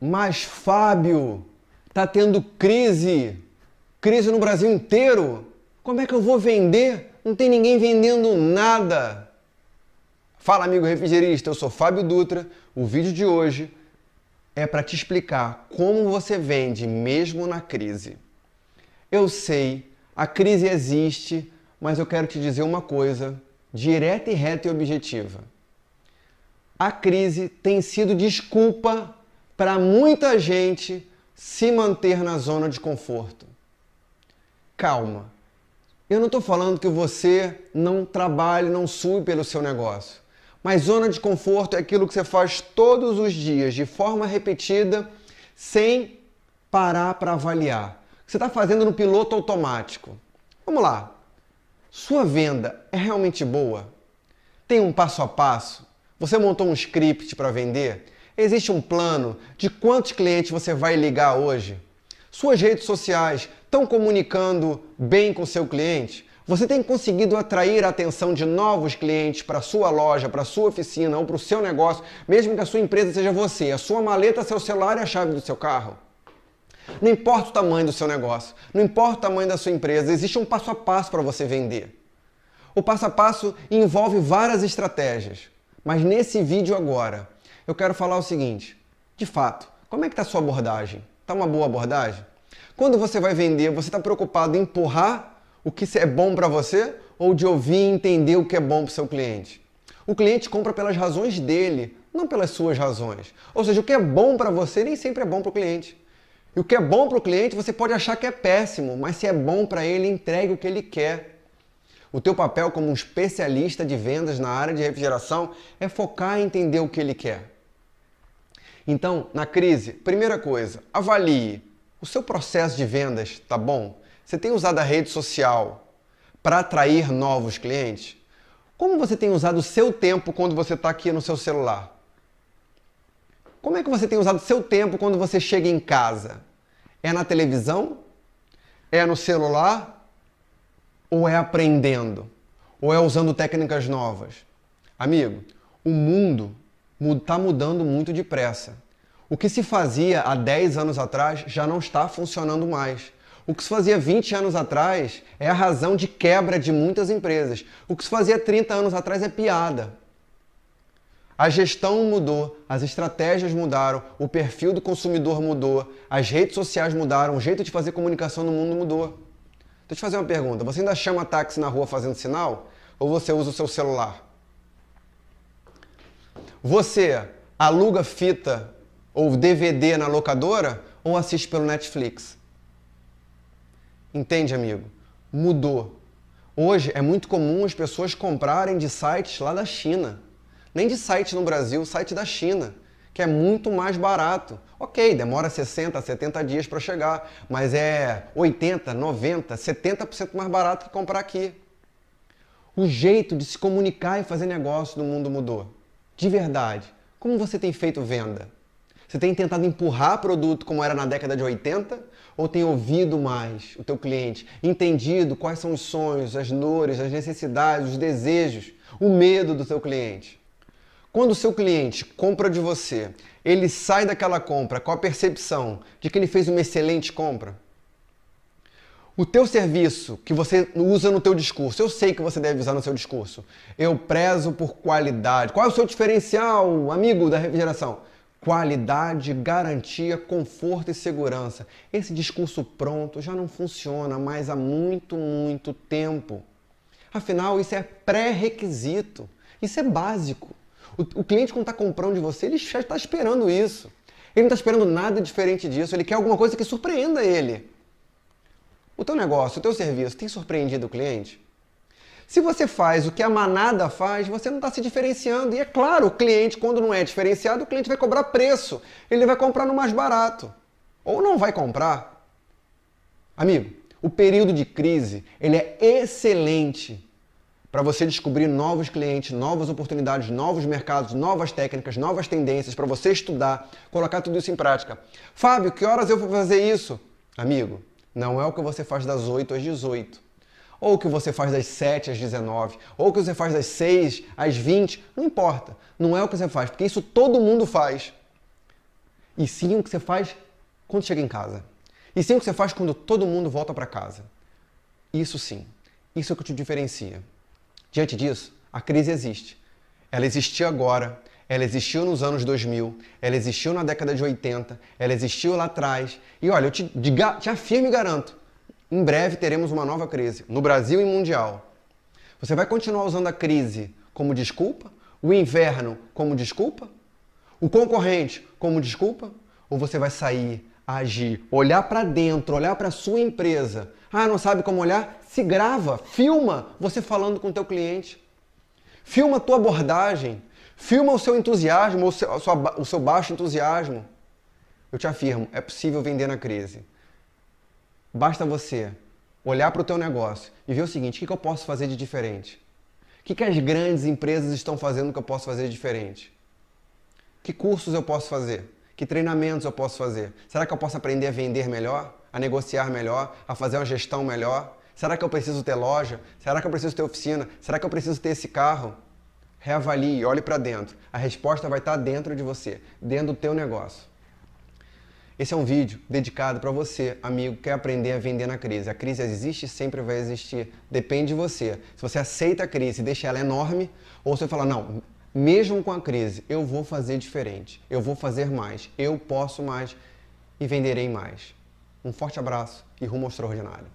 Mas Fábio, tá tendo crise, crise no Brasil inteiro. Como é que eu vou vender? Não tem ninguém vendendo nada. Fala, amigo refrigerista, eu sou Fábio Dutra. O vídeo de hoje é para te explicar como você vende mesmo na crise. Eu sei, a crise existe, mas eu quero te dizer uma coisa direta e reta e objetiva. A crise tem sido desculpa para muita gente se manter na zona de conforto. Calma. Eu não estou falando que você não trabalhe, não sue pelo seu negócio. Mas zona de conforto é aquilo que você faz todos os dias, de forma repetida, sem parar para avaliar. Você está fazendo no piloto automático. Vamos lá. Sua venda é realmente boa? Tem um passo a passo? Você montou um script para vender? Existe um plano de quantos clientes você vai ligar hoje? Suas redes sociais estão comunicando bem com seu cliente? Você tem conseguido atrair a atenção de novos clientes para sua loja, para sua oficina ou para o seu negócio, mesmo que a sua empresa seja você, a sua maleta, seu celular e a chave do seu carro? Não importa o tamanho do seu negócio, não importa o tamanho da sua empresa, existe um passo a passo para você vender. O passo a passo envolve várias estratégias, mas nesse vídeo agora eu quero falar o seguinte: de fato, como é que está a sua abordagem? Está uma boa abordagem? Quando você vai vender, você está preocupado em empurrar o que é bom para você ou de ouvir e entender o que é bom para o seu cliente? O cliente compra pelas razões dele, não pelas suas razões. Ou seja, o que é bom para você nem sempre é bom para o cliente. E o que é bom para o cliente você pode achar que é péssimo, mas se é bom para ele, entregue o que ele quer. O teu papel como um especialista de vendas na área de refrigeração é focar em entender o que ele quer. Então, na crise, primeira coisa, avalie. O seu processo de vendas tá bom? Você tem usado a rede social para atrair novos clientes? Como você tem usado o seu tempo quando você está aqui no seu celular? Como é que você tem usado o seu tempo quando você chega em casa? É na televisão? É no celular? Ou é aprendendo? Ou é usando técnicas novas? Amigo, o mundo está mudando muito depressa. O que se fazia há 10 anos atrás já não está funcionando mais. O que se fazia 20 anos atrás é a razão de quebra de muitas empresas. O que se fazia 30 anos atrás é piada. A gestão mudou, as estratégias mudaram, o perfil do consumidor mudou, as redes sociais mudaram, o jeito de fazer comunicação no mundo mudou. Deixa eu te fazer uma pergunta: você ainda chama táxi na rua fazendo sinal? Ou você usa o seu celular? Você aluga fita ou DVD na locadora ou assiste pelo Netflix? Entende, amigo? Mudou. Hoje é muito comum as pessoas comprarem de sites lá da China. Nem de site no Brasil, site da China, que é muito mais barato. Ok, demora 60, 70 dias para chegar, mas é 80, 90, 70% mais barato que comprar aqui. O jeito de se comunicar e fazer negócio no mundo mudou de verdade, como você tem feito venda? Você tem tentado empurrar produto como era na década de 80? Ou tem ouvido mais o teu cliente, entendido quais são os sonhos, as dores, as necessidades, os desejos, o medo do teu cliente? Quando o seu cliente compra de você, ele sai daquela compra com a percepção de que ele fez uma excelente compra? o teu serviço que você usa no teu discurso, eu sei que você deve usar no seu discurso. Eu prezo por qualidade. Qual é o seu diferencial, amigo da refrigeração? Qualidade, garantia, conforto e segurança. Esse discurso pronto já não funciona mais há muito, muito tempo. Afinal, isso é pré-requisito. Isso é básico. O, o cliente, quando está comprando de você, ele já está esperando isso. Ele não está esperando nada diferente disso. Ele quer alguma coisa que surpreenda ele. O teu negócio, o teu serviço tem surpreendido o cliente? Se você faz o que a manada faz, você não está se diferenciando. E é claro, o cliente, quando não é diferenciado, o cliente vai cobrar preço. Ele vai comprar no mais barato. Ou não vai comprar. Amigo, o período de crise ele é excelente para você descobrir novos clientes, novas oportunidades, novos mercados, novas técnicas, novas tendências, para você estudar, colocar tudo isso em prática. Fábio, que horas eu vou fazer isso? Amigo, não é o que você faz das 8 às 18. Ou o que você faz das 7 às 19. Ou o que você faz das 6 às 20. Não importa. Não é o que você faz, porque isso todo mundo faz. E sim o que você faz quando chega em casa. E sim o que você faz quando todo mundo volta para casa. Isso sim. Isso é o que te diferencia. Diante disso, a crise existe. Ela existe agora ela existiu nos anos 2000, ela existiu na década de 80, ela existiu lá atrás. E olha, eu te, diga, te afirmo e garanto, em breve teremos uma nova crise, no Brasil e mundial. Você vai continuar usando a crise como desculpa? O inverno como desculpa? O concorrente como desculpa? Ou você vai sair, agir, olhar para dentro, olhar para sua empresa? Ah, não sabe como olhar? Se grava, filma você falando com o teu cliente. Filma a tua abordagem, Filma o seu entusiasmo, o seu, sua, o seu baixo entusiasmo. Eu te afirmo, é possível vender na crise. Basta você olhar para o teu negócio e ver o seguinte, o que, que eu posso fazer de diferente? O que, que as grandes empresas estão fazendo que eu posso fazer de diferente? Que cursos eu posso fazer? Que treinamentos eu posso fazer? Será que eu posso aprender a vender melhor? A negociar melhor? A fazer uma gestão melhor? Será que eu preciso ter loja? Será que eu preciso ter oficina? Será que eu preciso ter esse carro? reavalie, olhe para dentro. A resposta vai estar tá dentro de você, dentro do teu negócio. Esse é um vídeo dedicado para você, amigo, que quer aprender a vender na crise. A crise existe e sempre vai existir. Depende de você. Se você aceita a crise e deixa ela enorme, ou você fala, não, mesmo com a crise, eu vou fazer diferente, eu vou fazer mais, eu posso mais e venderei mais. Um forte abraço e rumo ao extraordinário.